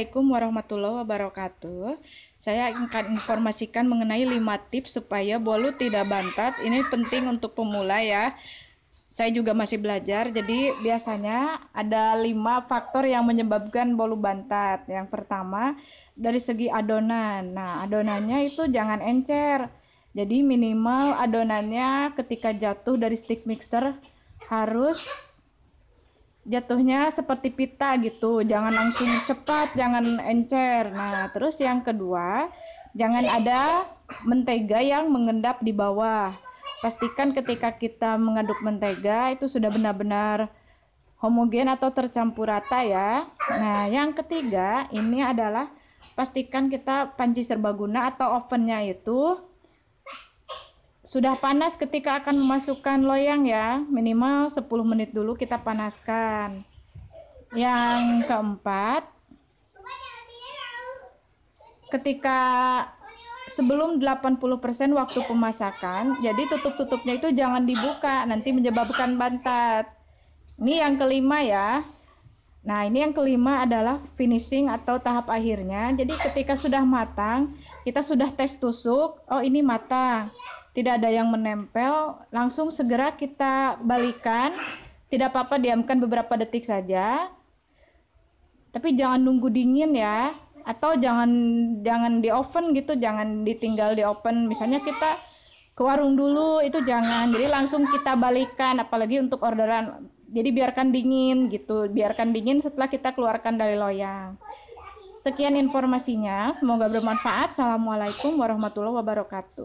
Assalamualaikum warahmatullahi wabarakatuh. Saya akan informasikan mengenai 5 tips supaya bolu tidak bantat. Ini penting untuk pemula ya. Saya juga masih belajar. Jadi biasanya ada 5 faktor yang menyebabkan bolu bantat. Yang pertama dari segi adonan. Nah, adonannya itu jangan encer. Jadi minimal adonannya ketika jatuh dari stick mixer harus jatuhnya seperti pita gitu jangan langsung cepat jangan encer nah terus yang kedua jangan ada mentega yang mengendap di bawah pastikan ketika kita mengaduk mentega itu sudah benar-benar homogen atau tercampur rata ya nah yang ketiga ini adalah pastikan kita panci serbaguna atau ovennya itu sudah panas ketika akan memasukkan loyang ya minimal 10 menit dulu kita panaskan yang keempat ketika sebelum 80% waktu pemasakan jadi tutup-tutupnya itu jangan dibuka nanti menyebabkan bantat ini yang kelima ya nah ini yang kelima adalah finishing atau tahap akhirnya jadi ketika sudah matang kita sudah tes tusuk oh ini matang tidak ada yang menempel, langsung segera kita balikan. Tidak apa-apa diamkan beberapa detik saja. Tapi jangan nunggu dingin ya atau jangan jangan di oven gitu, jangan ditinggal di oven. Misalnya kita ke warung dulu itu jangan. Jadi langsung kita balikan apalagi untuk orderan. Jadi biarkan dingin gitu, biarkan dingin setelah kita keluarkan dari loyang. Sekian informasinya, semoga bermanfaat. Assalamualaikum warahmatullahi wabarakatuh.